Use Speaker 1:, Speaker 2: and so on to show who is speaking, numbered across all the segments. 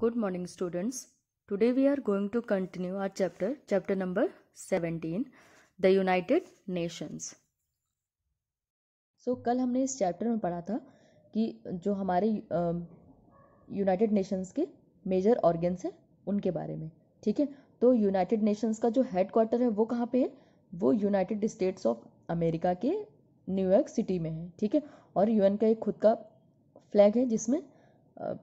Speaker 1: Good morning students today we are going to continue our chapter chapter number seventeen the United Nations so कल हमने इस chapter में पढ़ा था कि जो हमारे यूनाइटेड uh, नेशंस के मेजर ऑर्गेंस हैं उनके बारे में ठीक है तो यूनाइटेड नेशंस का जो हेड क्वार्टर है वो कहाँ पे है वो यूनाइटेड स्टेट्स ऑफ अमेरिका के न्यूयॉर्क सिटी में है ठीक है और यूएन का एक खुद का फ्लैग है जिसमें uh,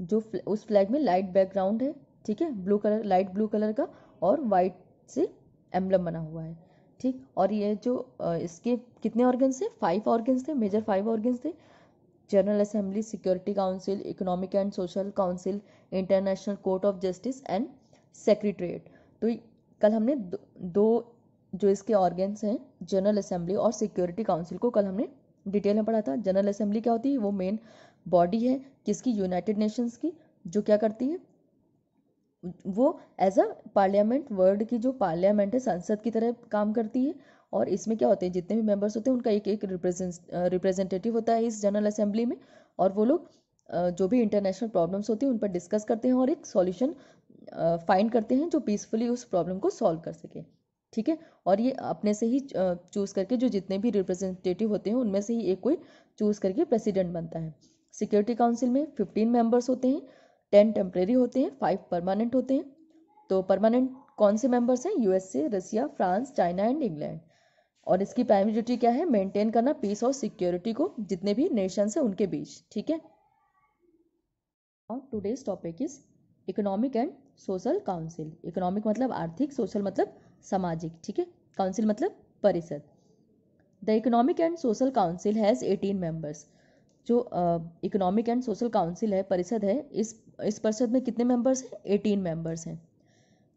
Speaker 1: जो उस फ्लैग में लाइट बैकग्राउंड है ठीक है blue colour light blue colour का और वाइट से एम्बलम बना हुआ है ठीक और ये जो इसके कितने ऑर्गन्स थे फाइव ऑर्गन्स थे मेजर फाइव ऑर्गन्स थे General Assembly Security Council Economic and Social Council International Court of Justice and Secretariat तो कल हमने दो, दो जो इसके ऑर्गन्स हैं जनरल असेंबली और सिक्योरिटी काउंसिल को कल हमने डिटेल में पढ़ा था जनरल असेंबली क्या होती है वो मेन बॉडी है किसकी यूनाइटेड नेशंस की जो क्या करती है वो एज अ पार्लियामेंट वर्ल्ड की जो पार्लियामेंट है संसद की तरह काम करती है और इसमें क्या होते हैं जितने भी मेंबर्स होते हैं उनका एक एक रिप्रेजेंटेटिव होता है इस जनरल असेंबली में और वो लोग जो भी इंटरनेशनल प्रॉब्लम्स होती हैं उन पर डिस्कस करते हैं और एक सॉल्यूशन फाइंड करते हैं जो पीसफुली उस प्रॉब्लम को सॉल्व कर सके ठीक है और ये अपने से ही चूज़ करके जो जितने भी रिप्रेजेंटेटिव होते हैं उनमें से ही एक कोई चूज़ करके प्रेसिडेंट बनता है सिक्योरिटी काउंसिल में फिफ्टीन मेंबर्स होते हैं टेन टेम्प्रेरी होते हैं फाइव परमानेंट होते हैं तो परमानेंट कौन से मेंबर्स हैं USA Russia France China and England और इसकी प्राइमरी ड्यूटी क्या है मेंटेन करना पीस और सिक्योरिटी को जितने भी नेशंस हैं उनके बीच ठीक है और topic is Economic and Social Council economic मतलब आर्थिक सोशल मतलब सामाजिक ठीक है काउंसिल मतलब परिषद the Economic and Social Council has eighteen members जो इकोनॉमिक एंड सोशल काउंसिल है परिषद है इस इस परिषद में कितने मेंबर्स हैं एटीन मेंबर्स हैं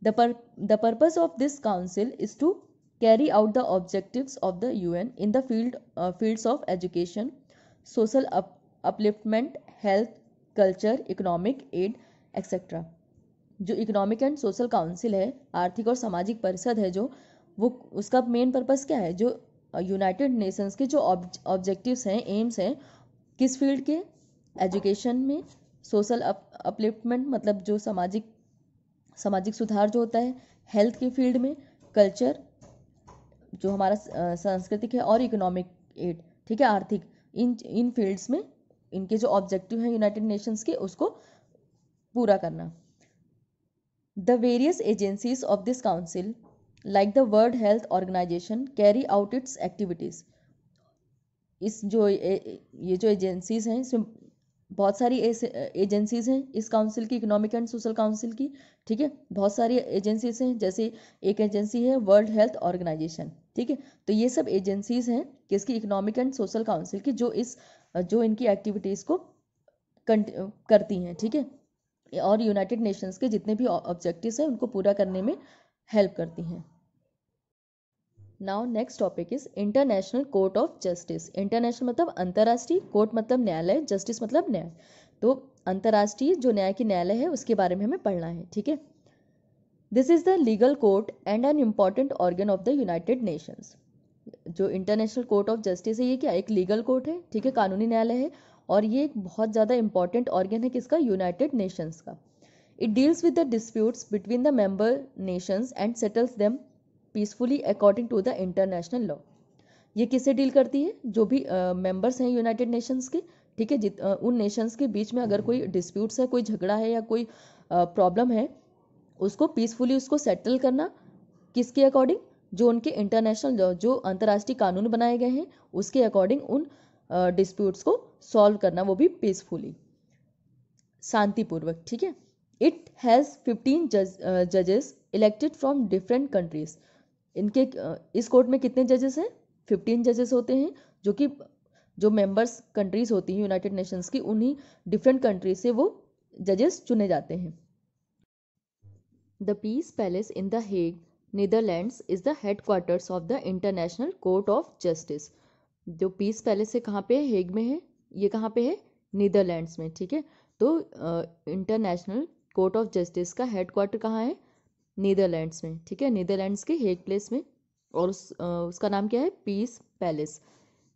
Speaker 1: द पर the purpose of this council is to carry out the objectives of the UN in the field fields of education social upliftment health culture economic aid etcetera जो Economic and Social Council है आर्थिक और सामाजिक परिषद है जो वो उसका मेन पर्पज़ क्या है जो यूनाइटेड uh, नेशंस के जो ऑब्जेक्टिव्स हैं एम्स हैं किस फील्ड के एजुकेशन में सोशल अपलिफ्टमेंट मतलब जो सामाजिक सामाजिक सुधार जो होता है हेल्थ के फील्ड में कल्चर जो हमारा सांस्कृतिक है और इकोनॉमिक एड ठीक है आर्थिक इन इन फील्ड्स में इनके जो ऑब्जेक्टिव हैं यूनाइटेड नेशंस के उसको पूरा करना the various agencies of this council like the World Health Organization carry out its activities इस जो ये जो एजेंसीज़ हैं इसमें बहुत सारी एजेंसीज़ हैं इस काउंसिल की इकोनॉमिक एंड सोशल काउंसिल की ठीक है बहुत सारी एजेंसीज हैं जैसे एक एजेंसी है वर्ल्ड हेल्थ ऑर्गेनाइजेशन ठीक है तो ये सब एजेंसीज़ हैं किसकी इकोनॉमिक एंड सोशल काउंसिल की जो इस जो इनकी एक्टिविटीज़ को करती हैं ठीक है थीके? और यूनाइटेड नेशंस के जितने भी ऑब्जेक्टिव्स हैं उनको पूरा करने में हेल्प करती हैं now next topic is International Court of Justice international मतलब अंतर्राष्ट्रीय कोर्ट मतलब न्यायालय जस्टिस मतलब न्याय तो अंतर्राष्ट्रीय जो न्याय की न्यायालय है उसके बारे में हमें पढ़ना है ठीक है this is the legal court and an important organ of the United Nations जो इंटरनेशनल कोर्ट ऑफ जस्टिस है ये क्या एक लीगल कोर्ट है ठीक है कानूनी न्यायालय है और ये एक बहुत ज़्यादा इंपॉर्टेंट ऑर्गन है किसका यूनाइटेड नेशंस का it deals with the disputes between the member nations and settles them peacefully according to the international law ये किससे डील करती है जो भी मेंबर्स हैं यूनाइटेड नेशंस के ठीक है उन नेशंस के बीच में अगर कोई डिस्प्यूट्स है कोई झगड़ा है या कोई प्रॉब्लम है उसको पीसफुली उसको सेटल करना किसके अकॉर्डिंग जो उनके इंटरनेशनल लॉ जो अंतर्राष्ट्रीय कानून बनाए गए हैं उसके अकॉर्डिंग उन डिस्प्यूट्स को सॉल्व करना वो भी पीसफुली शांतिपूर्वक ठीक है इट हैज़ फिफ्टीन जजेस इलेक्टेड फ्रॉम डिफरेंट कंट्रीज़ इनके इस कोर्ट में कितने जजेस हैं फिफ्टीन जजेस होते हैं जो कि जो मेंबर्स कंट्रीज होती हैं यूनाइटेड नेशंस की उन्हीं डिफरेंट कंट्रीज से वो जजेस चुने जाते हैं the Peace Palace in the Hague Netherlands is the headquarters of the International Court of Justice जो पीस पैलेस है कहाँ पे हेग में है ये कहाँ पे है नीदरलैंड्स में ठीक है तो इंटरनेशनल कोर्ट ऑफ जस्टिस का हेड क्वार्टर कहाँ है नीदरलैंड्स में ठीक है नीदरलैंड्स के हेग प्लेस में और उस, आ, उसका नाम क्या है पीस पैलेस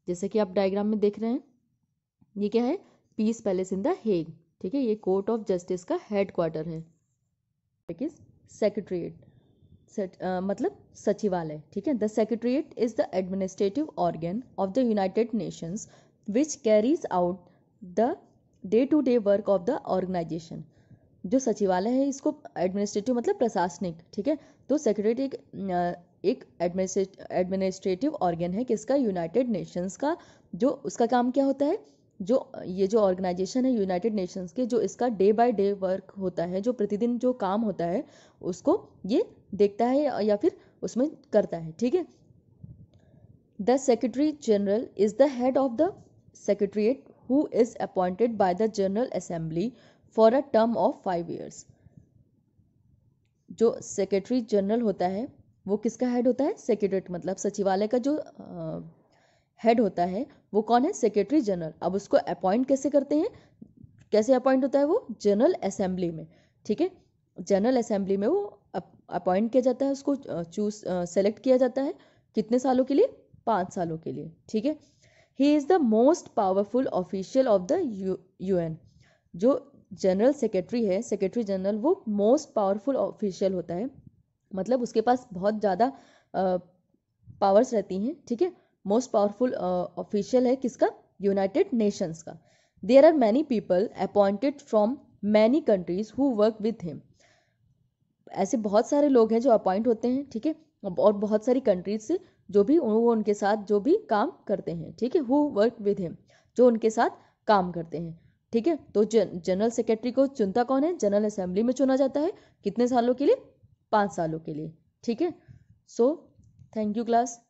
Speaker 1: जैसे कि आप डायग्राम में देख रहे हैं ये क्या है Peace Palace in the Hague ठीक है ये कोर्ट ऑफ जस्टिस का हेड क्वार्टर है सेक्रेटरीट सच, मतलब सचिवालय ठीक है the Secretariat is the administrative organ of the United Nations which carries out the day to day work of the organization जो सचिवालय है इसको एडमिनिस्ट्रेटिव मतलब प्रशासनिक ठीक है तो सेक्रेटरीट एक एक एडमिनिस्ट्रेटिव ऑर्गन है किसका यूनाइटेड नेशंस का जो उसका काम क्या होता है जो ये जो ऑर्गेनाइजेशन है यूनाइटेड नेशंस के जो इसका डे बाय डे वर्क होता है जो प्रतिदिन जो काम होता है उसको ये देखता है या फिर उसमें करता है ठीक है the Secretary General is the head of the Secretariat who is appointed by the General Assembly for a term of five years जो सेक्रेटरी जनरल होता है वो किसका हेड होता है सेक्रेटरेट मतलब सचिवालय का जो हेड होता है वो कौन है सेक्रेटरी जनरल अब उसको अपॉइंट कैसे करते हैं कैसे अपॉइंट होता है वो जनरल असेंबली में ठीक है जनरल असेंबली में वो अपॉइंट किया जाता है उसको चूज सेलेक्ट किया जाता है कितने सालों के लिए पाँच सालों के लिए ठीक है he is the most powerful official of the U जो जनरल सेक्रेटरी है सेक्रेटरी जनरल वो मोस्ट पावरफुल ऑफिशियल होता है मतलब उसके पास बहुत ज़्यादा पावर्स रहती हैं ठीक है मोस्ट पावरफुल ऑफिशियल है किसका यूनाइटेड नेशंस का there are many people appointed from many countries who work with him ऐसे बहुत सारे लोग हैं जो अपॉइंट होते हैं ठीक है और बहुत सारी कंट्रीज से जो भी वो उनके साथ जो भी काम करते हैं ठीक है हु वर्क विद हिम जो उनके साथ काम करते हैं ठीक है तो जन, जनरल सेक्रेटरी को चुनता कौन है जनरल असेंबली में चुना जाता है कितने सालों के लिए पाँच सालों के लिए ठीक है सो थैंक यू क्लास